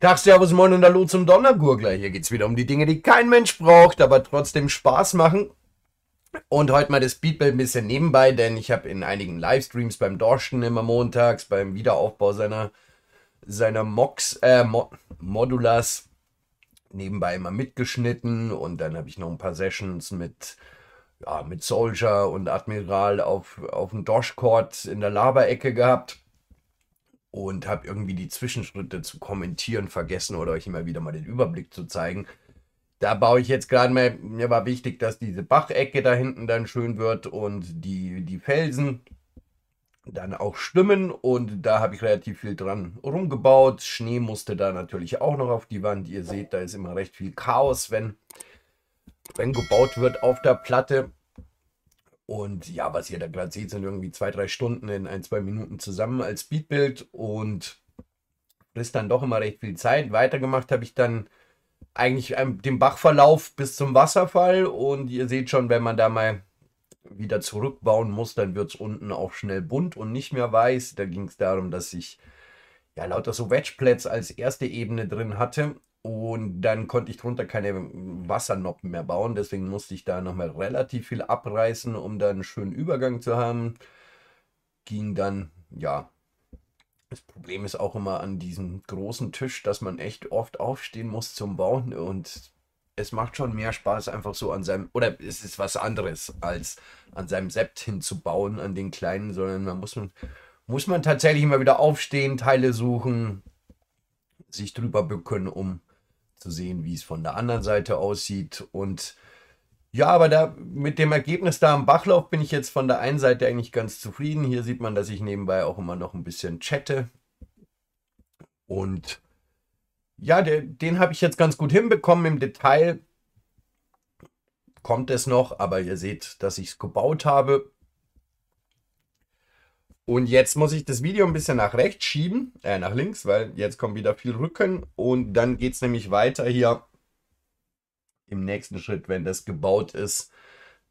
Tag, Servus, Moin und Hallo zum Donnergurgler. Hier geht es wieder um die Dinge, die kein Mensch braucht, aber trotzdem Spaß machen. Und heute mal das Speedbell ein bisschen nebenbei, denn ich habe in einigen Livestreams beim Dorschen immer montags, beim Wiederaufbau seiner, seiner Mox, äh, Mo Modulas nebenbei immer mitgeschnitten und dann habe ich noch ein paar Sessions mit, ja, mit Soldier und Admiral auf, auf dem Dosh-Court in der Laberecke gehabt und habe irgendwie die Zwischenschritte zu kommentieren vergessen oder euch immer wieder mal den Überblick zu zeigen. Da baue ich jetzt gerade mal, mir war wichtig, dass diese Bachecke da hinten dann schön wird und die, die Felsen dann auch stimmen und da habe ich relativ viel dran rumgebaut. Schnee musste da natürlich auch noch auf die Wand. Ihr seht, da ist immer recht viel Chaos, wenn, wenn gebaut wird auf der Platte. Und ja, was ihr da gerade seht, sind irgendwie zwei, drei Stunden in ein, zwei Minuten zusammen als Speedbild und frisst dann doch immer recht viel Zeit. Weitergemacht habe ich dann eigentlich ähm, den Bachverlauf bis zum Wasserfall und ihr seht schon, wenn man da mal wieder zurückbauen muss, dann wird es unten auch schnell bunt und nicht mehr weiß. Da ging es darum, dass ich ja lauter so Wedgeplätze als erste Ebene drin hatte und dann konnte ich drunter keine Wassernoppen mehr bauen. Deswegen musste ich da nochmal relativ viel abreißen, um da einen schönen Übergang zu haben. Ging dann, ja. Das Problem ist auch immer an diesem großen Tisch, dass man echt oft aufstehen muss zum Bauen. Und es macht schon mehr Spaß, einfach so an seinem, oder es ist was anderes, als an seinem Sept hinzubauen, an den kleinen, sondern man muss, muss man tatsächlich immer wieder aufstehen, Teile suchen, sich drüber bücken, um zu sehen, wie es von der anderen Seite aussieht. Und ja, aber da mit dem Ergebnis da am Bachlauf bin ich jetzt von der einen Seite eigentlich ganz zufrieden. Hier sieht man, dass ich nebenbei auch immer noch ein bisschen chatte. Und ja, der, den habe ich jetzt ganz gut hinbekommen. Im Detail kommt es noch, aber ihr seht, dass ich es gebaut habe. Und jetzt muss ich das Video ein bisschen nach rechts schieben, äh, nach links, weil jetzt kommt wieder viel Rücken und dann geht es nämlich weiter hier im nächsten Schritt, wenn das gebaut ist,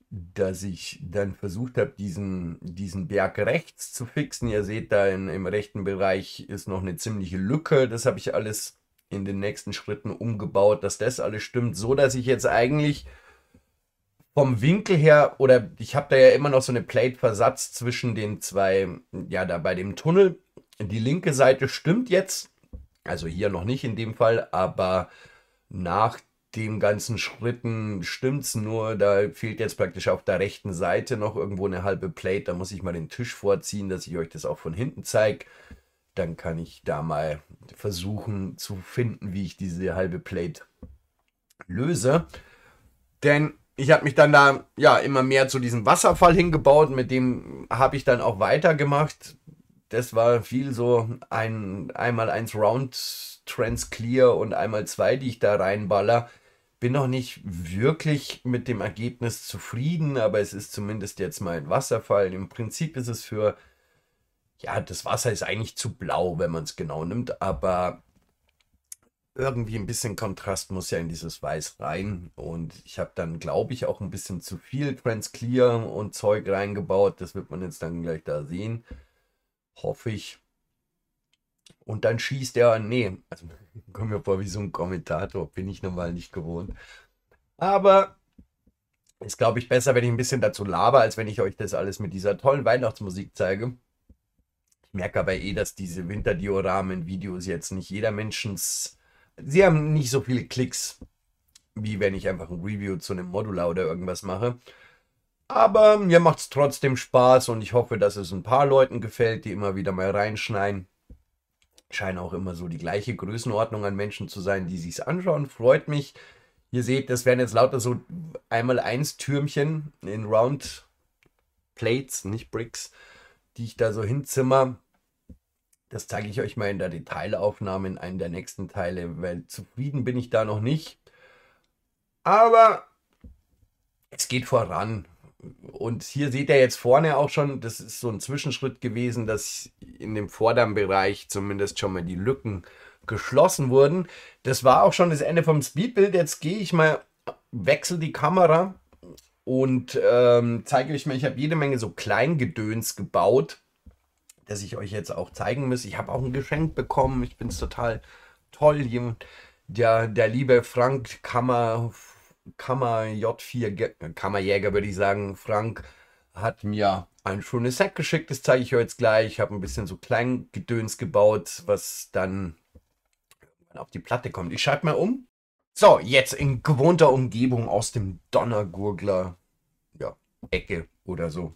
dass ich dann versucht habe, diesen, diesen Berg rechts zu fixen. Ihr seht da in, im rechten Bereich ist noch eine ziemliche Lücke. Das habe ich alles in den nächsten Schritten umgebaut, dass das alles stimmt, so dass ich jetzt eigentlich vom Winkel her, oder ich habe da ja immer noch so eine Plate-Versatz zwischen den zwei, ja, da bei dem Tunnel. Die linke Seite stimmt jetzt, also hier noch nicht in dem Fall, aber nach dem ganzen Schritten stimmt es nur, da fehlt jetzt praktisch auf der rechten Seite noch irgendwo eine halbe Plate, da muss ich mal den Tisch vorziehen, dass ich euch das auch von hinten zeige. Dann kann ich da mal versuchen zu finden, wie ich diese halbe Plate löse. Denn ich habe mich dann da ja immer mehr zu diesem Wasserfall hingebaut. Mit dem habe ich dann auch weitergemacht. Das war viel so ein einmal eins Round Trans Clear und einmal zwei, die ich da reinballer. Bin noch nicht wirklich mit dem Ergebnis zufrieden, aber es ist zumindest jetzt mal ein Wasserfall. Im Prinzip ist es für ja, das Wasser ist eigentlich zu blau, wenn man es genau nimmt, aber irgendwie ein bisschen Kontrast muss ja in dieses Weiß rein. Und ich habe dann, glaube ich, auch ein bisschen zu viel Trans Clear und Zeug reingebaut. Das wird man jetzt dann gleich da sehen. Hoffe ich. Und dann schießt er, nee, also kommen wir vor wie so ein Kommentator, bin ich normal nicht gewohnt. Aber ist, glaube ich, besser, wenn ich ein bisschen dazu laber, als wenn ich euch das alles mit dieser tollen Weihnachtsmusik zeige. Ich merke aber eh, dass diese Winterdioramen-Videos jetzt nicht jeder Menschens sie haben nicht so viele Klicks, wie wenn ich einfach ein Review zu einem Modular oder irgendwas mache. Aber mir macht es trotzdem Spaß und ich hoffe, dass es ein paar Leuten gefällt, die immer wieder mal reinschneiden. Scheinen auch immer so die gleiche Größenordnung an Menschen zu sein, die sich's anschauen. Freut mich. Ihr seht, das wären jetzt lauter so einmal eins Türmchen in Round Plates, nicht Bricks, die ich da so hinzimmer. Das zeige ich euch mal in der Detailaufnahme in einem der nächsten Teile, weil zufrieden bin ich da noch nicht. Aber es geht voran. Und hier seht ihr jetzt vorne auch schon, das ist so ein Zwischenschritt gewesen, dass in dem vorderen Bereich zumindest schon mal die Lücken geschlossen wurden. Das war auch schon das Ende vom Speedbild. Jetzt gehe ich mal, wechsle die Kamera und ähm, zeige euch mal, ich habe jede Menge so Kleingedöns gebaut dass ich euch jetzt auch zeigen muss. Ich habe auch ein Geschenk bekommen. Ich finde es total toll. Jemand, der, der liebe Frank Kammer, Kammer J4, Kammerjäger würde ich sagen, Frank hat mir ein schönes Set geschickt. Das zeige ich euch jetzt gleich. Ich habe ein bisschen so Kleingedöns gebaut, was dann auf die Platte kommt. Ich schalte mal um. So, jetzt in gewohnter Umgebung aus dem Donnergurgler ja, Ecke oder so.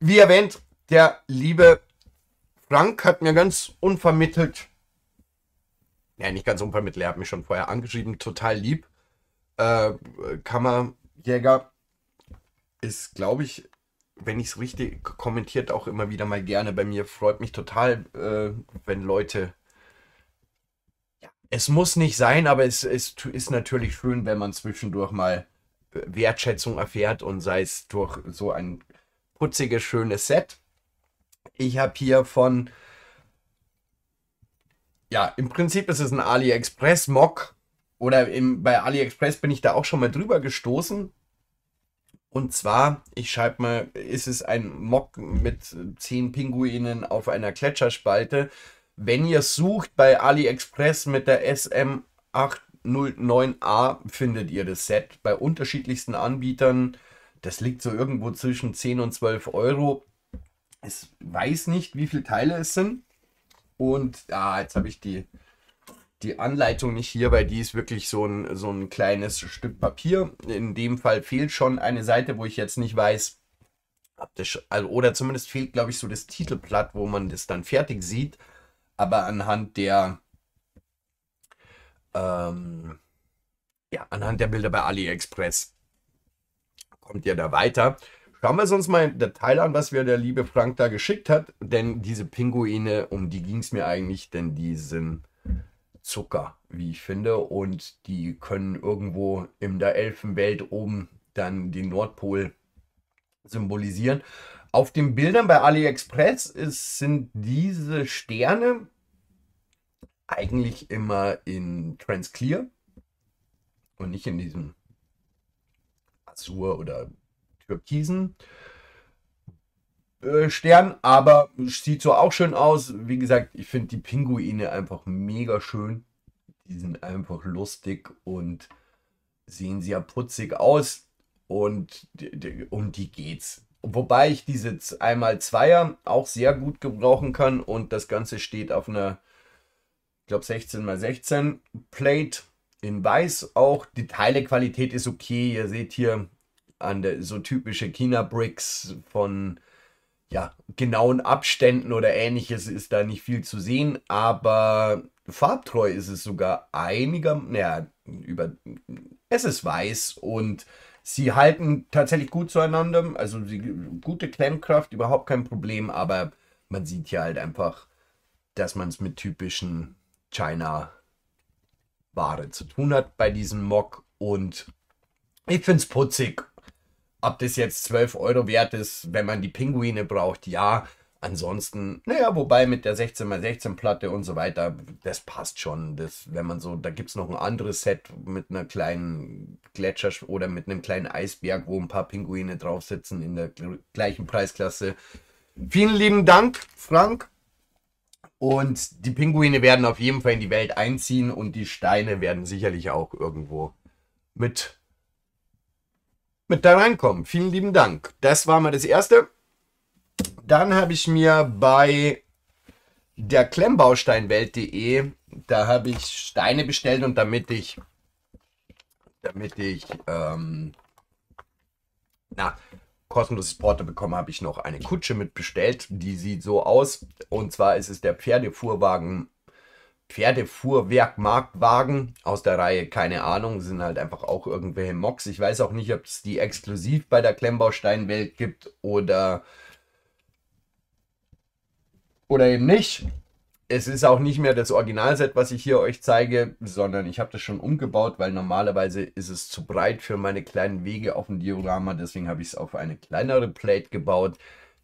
Wie erwähnt, der liebe Frank hat mir ganz unvermittelt, ja nicht ganz unvermittelt, er hat mich schon vorher angeschrieben, total lieb, äh, Kammerjäger ist, glaube ich, wenn ich es richtig kommentiert, auch immer wieder mal gerne bei mir. Freut mich total, äh, wenn Leute. Ja. Es muss nicht sein, aber es, es ist natürlich schön, wenn man zwischendurch mal äh, Wertschätzung erfährt und sei es durch so ein putziges, schönes Set ich habe hier von, ja, im Prinzip ist es ein AliExpress-Mock oder im, bei AliExpress bin ich da auch schon mal drüber gestoßen. Und zwar, ich schreibe mal, ist es ein Mock mit zehn Pinguinen auf einer Gletscherspalte. Wenn ihr sucht bei AliExpress mit der SM809A, findet ihr das Set bei unterschiedlichsten Anbietern. Das liegt so irgendwo zwischen 10 und 12 Euro. Es weiß nicht, wie viele Teile es sind. Und ah, jetzt habe ich die, die Anleitung nicht hier, weil die ist wirklich so ein, so ein kleines Stück Papier. In dem Fall fehlt schon eine Seite, wo ich jetzt nicht weiß, ob das, also, oder zumindest fehlt, glaube ich, so das Titelblatt, wo man das dann fertig sieht. Aber anhand der, ähm, ja, anhand der Bilder bei AliExpress kommt ihr da weiter. Schauen wir sonst mal der Teil an, was mir der liebe Frank da geschickt hat. Denn diese Pinguine, um die ging es mir eigentlich, denn die sind Zucker, wie ich finde. Und die können irgendwo in der Elfenwelt oben dann den Nordpol symbolisieren. Auf den Bildern bei AliExpress ist, sind diese Sterne eigentlich immer in Transclear und nicht in diesem Azur oder türkisen äh, Stern, aber sieht so auch schön aus. Wie gesagt, ich finde die Pinguine einfach mega schön. Die sind einfach lustig und sehen sehr putzig aus. Und um die geht's. Wobei ich diese einmal Zweier auch sehr gut gebrauchen kann und das Ganze steht auf einer, ich glaube 16 x 16 Plate in weiß auch. Die Teilequalität ist okay. Ihr seht hier an der, so typische China-Bricks von ja, genauen Abständen oder ähnliches ist da nicht viel zu sehen, aber farbtreu ist es sogar einiger, naja, über, es ist weiß und sie halten tatsächlich gut zueinander, also die, gute Klemmkraft, überhaupt kein Problem, aber man sieht hier halt einfach, dass man es mit typischen China-Ware zu tun hat bei diesem Mock und ich finde es putzig ob das jetzt 12 Euro wert ist, wenn man die Pinguine braucht, ja. Ansonsten, naja, wobei mit der 16x16 Platte und so weiter, das passt schon. Das, wenn man so, da gibt es noch ein anderes Set mit einer kleinen Gletscher oder mit einem kleinen Eisberg, wo ein paar Pinguine drauf sitzen in der gleichen Preisklasse. Vielen lieben Dank, Frank. Und die Pinguine werden auf jeden Fall in die Welt einziehen und die Steine werden sicherlich auch irgendwo mit mit da reinkommen. Vielen lieben Dank. Das war mal das erste. Dann habe ich mir bei der Klemmbausteinwelt.de, da habe ich Steine bestellt und damit ich, damit ich, ähm, na, kostenloses Porto bekomme, habe ich noch eine Kutsche mit bestellt. Die sieht so aus. Und zwar ist es der Pferdefuhrwagen Pferdefuhrwerk Marktwagen aus der Reihe, keine Ahnung, sind halt einfach auch irgendwelche Mocks. Ich weiß auch nicht, ob es die exklusiv bei der Klemmbausteinwelt gibt oder, oder eben nicht. Es ist auch nicht mehr das Originalset, was ich hier euch zeige, sondern ich habe das schon umgebaut, weil normalerweise ist es zu breit für meine kleinen Wege auf dem Diorama. Deswegen habe ich es auf eine kleinere Plate gebaut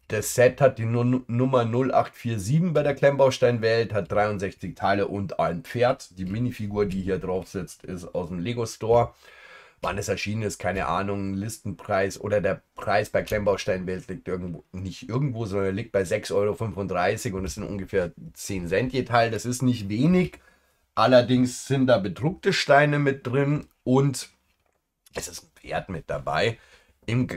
das Set hat die Nummer 0847 bei der Klemmbausteinwelt, hat 63 Teile und ein Pferd. Die Minifigur, die hier drauf sitzt, ist aus dem Lego Store. Wann es erschienen ist, keine Ahnung. Listenpreis oder der Preis bei Klemmbausteinwelt liegt irgendwo, nicht irgendwo, sondern liegt bei 6,35 Euro und es sind ungefähr 10 Cent je Teil. Das ist nicht wenig. Allerdings sind da bedruckte Steine mit drin und es ist ein Pferd mit dabei. Im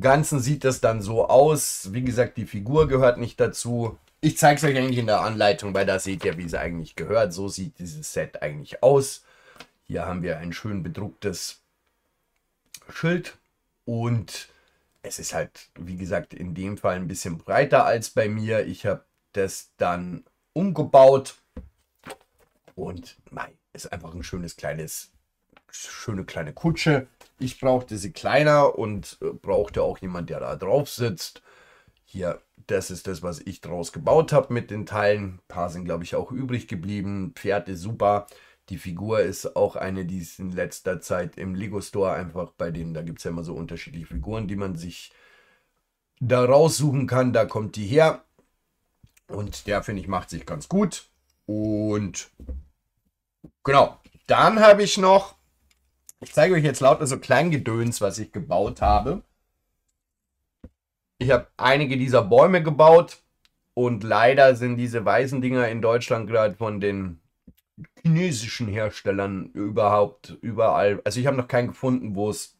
Ganzen sieht das dann so aus. Wie gesagt, die Figur gehört nicht dazu. Ich zeige es euch eigentlich in der Anleitung, weil da seht ihr, wie sie eigentlich gehört. So sieht dieses Set eigentlich aus. Hier haben wir ein schön bedrucktes Schild und es ist halt, wie gesagt, in dem Fall ein bisschen breiter als bei mir. Ich habe das dann umgebaut und mei, ist einfach ein schönes kleines schöne kleine Kutsche. Ich brauchte sie kleiner und äh, brauchte auch jemand, der da drauf sitzt. Hier, das ist das, was ich draus gebaut habe mit den Teilen. Ein paar sind, glaube ich, auch übrig geblieben. Pferd ist super. Die Figur ist auch eine, die ist in letzter Zeit im Lego Store einfach bei denen, da gibt es ja immer so unterschiedliche Figuren, die man sich da raussuchen kann. Da kommt die her. Und der, finde ich, macht sich ganz gut. Und genau, dann habe ich noch ich zeige euch jetzt lauter so Kleingedöns, was ich gebaut habe. Ich habe einige dieser Bäume gebaut und leider sind diese weißen Dinger in Deutschland gerade von den chinesischen Herstellern überhaupt überall. Also ich habe noch keinen gefunden, wo es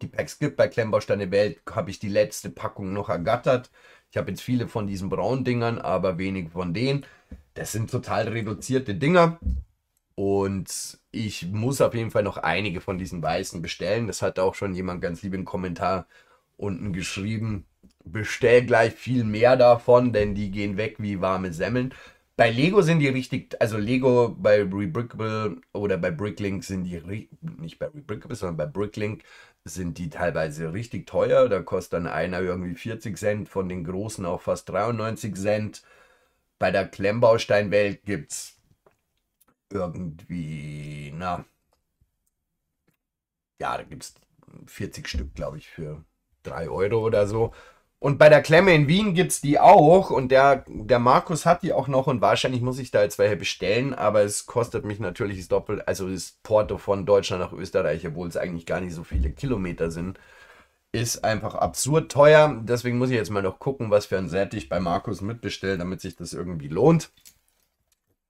die Packs gibt. Bei Klemmbausteine Welt habe ich die letzte Packung noch ergattert. Ich habe jetzt viele von diesen braunen Dingern, aber wenig von denen. Das sind total reduzierte Dinger. Und ich muss auf jeden Fall noch einige von diesen Weißen bestellen. Das hat auch schon jemand ganz lieb im Kommentar unten geschrieben. Bestell gleich viel mehr davon, denn die gehen weg wie warme Semmeln. Bei Lego sind die richtig, also Lego bei Rebrickable oder bei Bricklink sind die, nicht bei Rebrickable, sondern bei Bricklink sind die teilweise richtig teuer. Da kostet dann einer irgendwie 40 Cent, von den großen auch fast 93 Cent. Bei der Klemmbausteinwelt gibt es irgendwie, na, ja, da gibt es 40 Stück, glaube ich, für 3 Euro oder so. Und bei der Klemme in Wien gibt es die auch und der, der Markus hat die auch noch und wahrscheinlich muss ich da jetzt welche bestellen, aber es kostet mich natürlich das Doppel, also das Porto von Deutschland nach Österreich, obwohl es eigentlich gar nicht so viele Kilometer sind, ist einfach absurd teuer. Deswegen muss ich jetzt mal noch gucken, was für ein Set ich bei Markus mitbestelle, damit sich das irgendwie lohnt.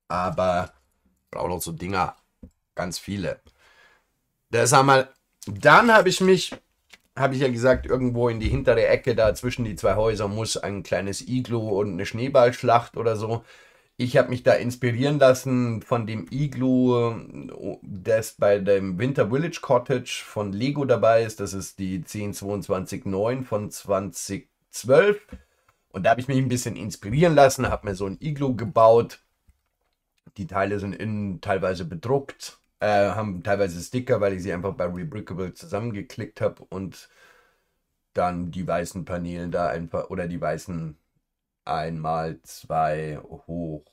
Aber brauche noch so Dinger. Ganz viele. Das ist einmal. Dann habe ich mich, habe ich ja gesagt, irgendwo in die hintere Ecke da zwischen die zwei Häuser muss ein kleines Iglo und eine Schneeballschlacht oder so. Ich habe mich da inspirieren lassen von dem Iglo, das bei dem Winter Village Cottage von Lego dabei ist. Das ist die 10229 von 2012. Und da habe ich mich ein bisschen inspirieren lassen, habe mir so ein Iglo gebaut die Teile sind innen teilweise bedruckt, äh, haben teilweise Sticker, weil ich sie einfach bei Rebrickable zusammengeklickt habe und dann die weißen Paneelen da einfach oder die weißen einmal zwei hoch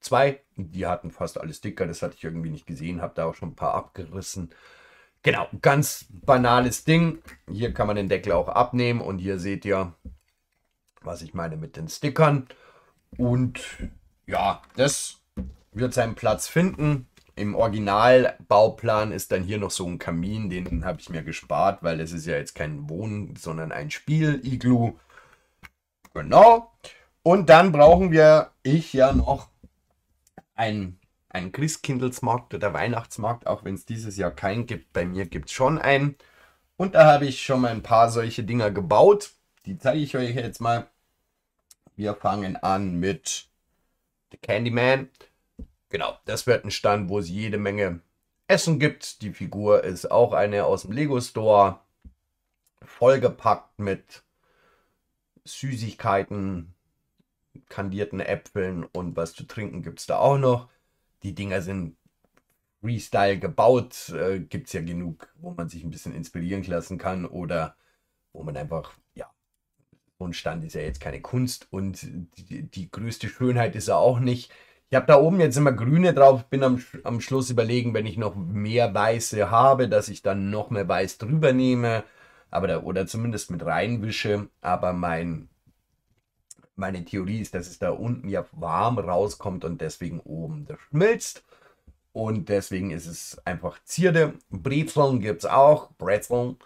zwei. Die hatten fast alle Sticker, das hatte ich irgendwie nicht gesehen, habe da auch schon ein paar abgerissen. Genau, ganz banales Ding. Hier kann man den Deckel auch abnehmen und hier seht ihr, was ich meine mit den Stickern. Und ja, das wird seinen Platz finden. Im Originalbauplan ist dann hier noch so ein Kamin, den habe ich mir gespart, weil das ist ja jetzt kein Wohnen, sondern ein Spiel-Iglu. Genau. Und dann brauchen wir, ich ja noch, einen, ein Christkindlesmarkt oder Weihnachtsmarkt, auch wenn es dieses Jahr keinen gibt. Bei mir gibt es schon einen. Und da habe ich schon mal ein paar solche Dinger gebaut. Die zeige ich euch jetzt mal. Wir fangen an mit The Candyman. Genau, das wird ein Stand, wo es jede Menge Essen gibt. Die Figur ist auch eine aus dem Lego Store, vollgepackt mit Süßigkeiten, kandierten Äpfeln und was zu trinken gibt es da auch noch. Die Dinger sind Freestyle gebaut, äh, gibt es ja genug, wo man sich ein bisschen inspirieren lassen kann oder wo man einfach, ja, so ein Stand ist ja jetzt keine Kunst und die, die größte Schönheit ist er auch nicht. Ich habe da oben jetzt immer grüne drauf, bin am, am Schluss überlegen, wenn ich noch mehr weiße habe, dass ich dann noch mehr weiß drüber nehme aber da, oder zumindest mit reinwische. Aber mein, meine Theorie ist, dass es da unten ja warm rauskommt und deswegen oben das schmilzt. Und deswegen ist es einfach Zierde. Brezeln gibt es auch. Brezeln.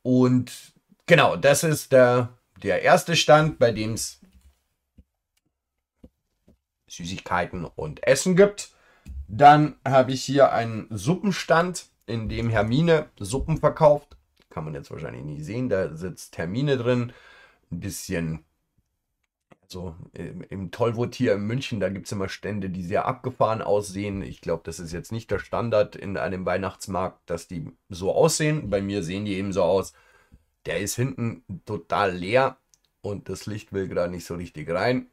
Und genau, das ist der, der erste Stand, bei dem es Süßigkeiten und Essen gibt. Dann habe ich hier einen Suppenstand, in dem Hermine Suppen verkauft. Kann man jetzt wahrscheinlich nicht sehen, da sitzt Hermine drin. Ein bisschen so also, im Tollwood hier in München, da gibt es immer Stände, die sehr abgefahren aussehen. Ich glaube, das ist jetzt nicht der Standard in einem Weihnachtsmarkt, dass die so aussehen. Bei mir sehen die eben so aus. Der ist hinten total leer und das Licht will gerade nicht so richtig rein.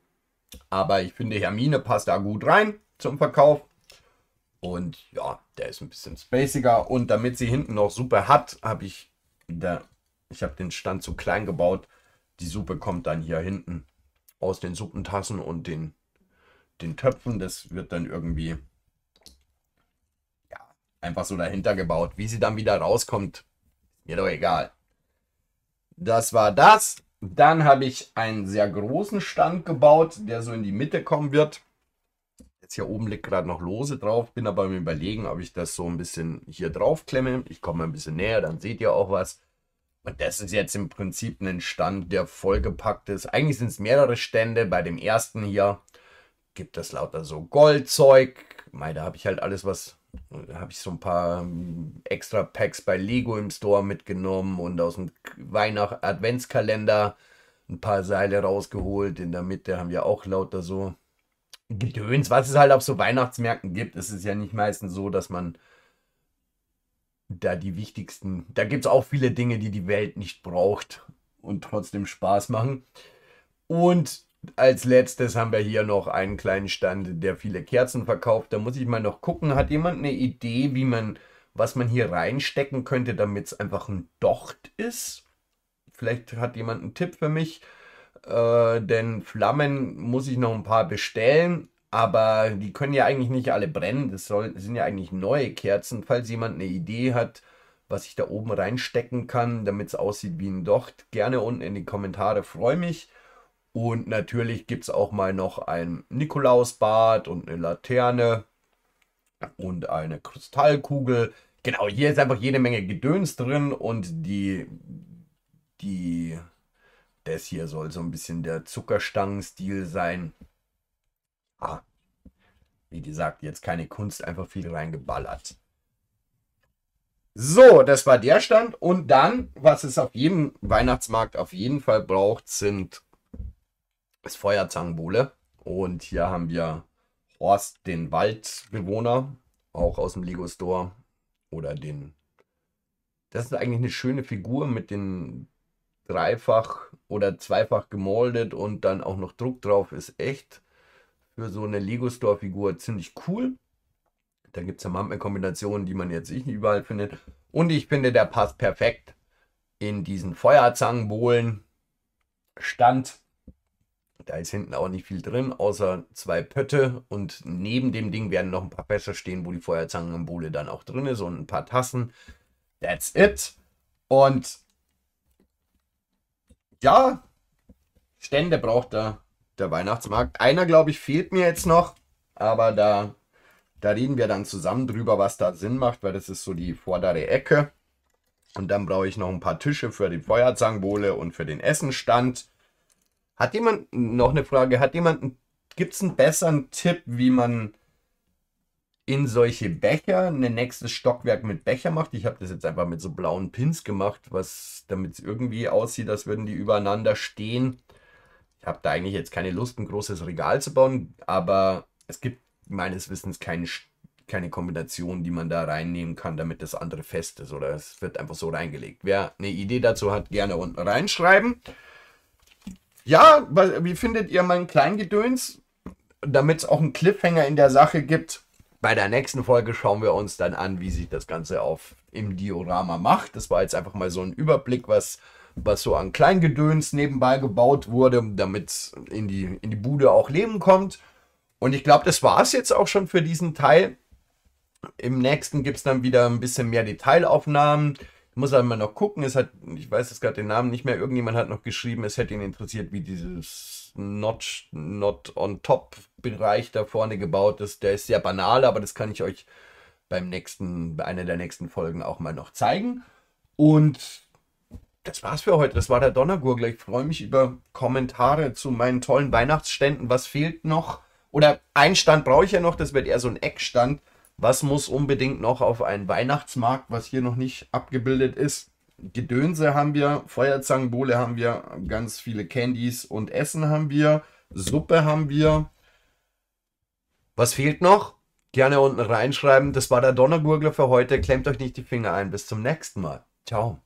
Aber ich finde, Hermine passt da gut rein zum Verkauf. Und ja, der ist ein bisschen spaciger. Und damit sie hinten noch Suppe hat, habe ich der, ich habe den Stand zu klein gebaut. Die Suppe kommt dann hier hinten aus den Suppentassen und den, den Töpfen. Das wird dann irgendwie ja, einfach so dahinter gebaut. Wie sie dann wieder rauskommt, mir doch egal. Das war das. Dann habe ich einen sehr großen Stand gebaut, der so in die Mitte kommen wird. Jetzt hier oben liegt gerade noch Lose drauf. Bin aber im Überlegen, ob ich das so ein bisschen hier drauf klemme. Ich komme ein bisschen näher, dann seht ihr auch was. Und das ist jetzt im Prinzip ein Stand, der vollgepackt ist. Eigentlich sind es mehrere Stände. Bei dem ersten hier gibt es lauter so Goldzeug. da habe ich halt alles, was habe ich so ein paar ähm, extra Packs bei Lego im Store mitgenommen und aus dem Weihnacht Adventskalender ein paar Seile rausgeholt. In der Mitte haben wir auch lauter so Gedöns, was es halt auf so Weihnachtsmärkten gibt. Es ist ja nicht meistens so, dass man da die wichtigsten, da gibt es auch viele Dinge, die die Welt nicht braucht und trotzdem Spaß machen. Und als letztes haben wir hier noch einen kleinen Stand, der viele Kerzen verkauft. Da muss ich mal noch gucken, hat jemand eine Idee, wie man, was man hier reinstecken könnte, damit es einfach ein Docht ist? Vielleicht hat jemand einen Tipp für mich, äh, denn Flammen muss ich noch ein paar bestellen, aber die können ja eigentlich nicht alle brennen. Das, soll, das sind ja eigentlich neue Kerzen. Falls jemand eine Idee hat, was ich da oben reinstecken kann, damit es aussieht wie ein Docht, gerne unten in die Kommentare. Freue mich. Und natürlich gibt es auch mal noch ein Nikolausbad und eine Laterne und eine Kristallkugel. Genau, hier ist einfach jede Menge Gedöns drin und die, die, das hier soll so ein bisschen der Zuckerstangen-Stil sein. Ah, wie gesagt, jetzt keine Kunst, einfach viel reingeballert. So, das war der Stand. Und dann, was es auf jedem Weihnachtsmarkt auf jeden Fall braucht, sind ist Feuerzangenbowle. Und hier haben wir Horst, den Waldbewohner, auch aus dem Lego Store. Oder den. Das ist eigentlich eine schöne Figur mit den dreifach oder zweifach gemoldet und dann auch noch Druck drauf. Ist echt für so eine Lego Store Figur ziemlich cool. Da gibt es ja manchmal Kombinationen, die man jetzt nicht überall findet. Und ich finde, der passt perfekt in diesen Feuerzangenbohlen Stand da ist hinten auch nicht viel drin, außer zwei Pötte und neben dem Ding werden noch ein paar Becher stehen, wo die Feuerzangenbowle dann auch drin ist und ein paar Tassen. That's it. Und ja, Stände braucht da der Weihnachtsmarkt. Einer, glaube ich, fehlt mir jetzt noch, aber da, da reden wir dann zusammen drüber, was da Sinn macht, weil das ist so die vordere Ecke. Und dann brauche ich noch ein paar Tische für die Feuerzangenbowle und für den Essenstand. Hat jemand, noch eine Frage, hat jemand, gibt es einen besseren Tipp, wie man in solche Becher ein nächstes Stockwerk mit Becher macht? Ich habe das jetzt einfach mit so blauen Pins gemacht, was damit es irgendwie aussieht, als würden die übereinander stehen. Ich habe da eigentlich jetzt keine Lust, ein großes Regal zu bauen, aber es gibt meines Wissens keine, keine Kombination, die man da reinnehmen kann, damit das andere fest ist oder es wird einfach so reingelegt. Wer eine Idee dazu hat, gerne unten reinschreiben. Ja, wie findet ihr mein Kleingedöns? Damit es auch einen Cliffhanger in der Sache gibt. Bei der nächsten Folge schauen wir uns dann an, wie sich das Ganze auf im Diorama macht. Das war jetzt einfach mal so ein Überblick, was, was so an Kleingedöns nebenbei gebaut wurde, damit es in die, in die Bude auch Leben kommt. Und ich glaube, das war es jetzt auch schon für diesen Teil. Im nächsten gibt es dann wieder ein bisschen mehr Detailaufnahmen muss aber mal noch gucken. Es hat, ich weiß jetzt gerade den Namen nicht mehr, irgendjemand hat noch geschrieben, es hätte ihn interessiert, wie dieses Notch, Not on Top Bereich da vorne gebaut ist. Der ist sehr banal, aber das kann ich euch beim nächsten, bei einer der nächsten Folgen auch mal noch zeigen. Und das war's für heute. Das war der Donnergurgler. Ich freue mich über Kommentare zu meinen tollen Weihnachtsständen. Was fehlt noch? Oder ein Stand brauche ich ja noch, das wird eher so ein Eckstand. Was muss unbedingt noch auf einen Weihnachtsmarkt, was hier noch nicht abgebildet ist? Gedönse haben wir, Feuerzangenbowle haben wir, ganz viele Candies und Essen haben wir, Suppe haben wir. Was fehlt noch? Gerne unten reinschreiben. Das war der Donnergurgler für heute. Klemmt euch nicht die Finger ein. Bis zum nächsten Mal. Ciao.